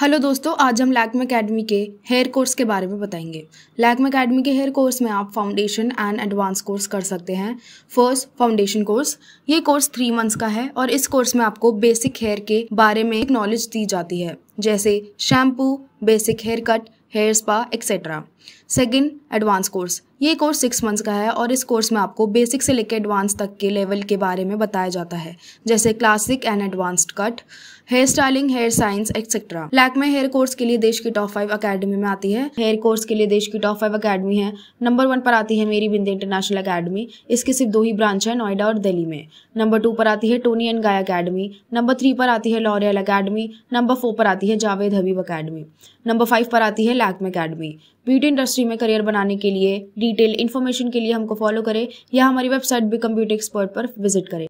hello दोस्तों आज हम लैकमे अकेडमी के हेयर कोर्स के बारे में बताएंगे लैकमे अकेडमी के हेयर कोर्स में आप फाउंडेशन एंड एडवांस कोर्स कर सकते हैं फर्स्ट फाउंडेशन कोर्स ये कोर्स थ्री मंथ्स का है और इस कोर्स में आपको बेसिक हेयर के बारे में नॉलेज दी जाती है जैसे shampoo basic haircut hair spa etcetera second advance course ये कोर्स सिक्स मंथ्स का है और इस कोर्स में आपको बेसिक से लेकर एडवांस तक के लेवल के बारे में बताया जाता है जैसे classic and advanced cut hair styling hair science etcetera लैक में हेयर कोर्स के लिए देश की टॉप फाइव अकेडमी में आती है हेयर कोर्स के लिए देश की टॉप फाइव अकेडमी है नंबर वन पर आती है मेरी बिंदे इंटरनेशनल अकेडमी इसकी सिर्फ दो ही ब्रांच है नोएडा और दिल्ली में नंबर टू पर आती है Toni and Guy academy number three पर आती है लॉरियल अकेडमी नंबर फोर पर आती है Javed Habib academy number five पर आती है लैकमे अकेडमी ब्यूटी इंडस्ट्री में करियर बनाने के लिए डी डिटेल इन्फॉर्मेशन के लिए हमको फॉलो करें या हमारी वेबसाइट भी कंप्यूटर एक्सपर्ट पर विजिट करें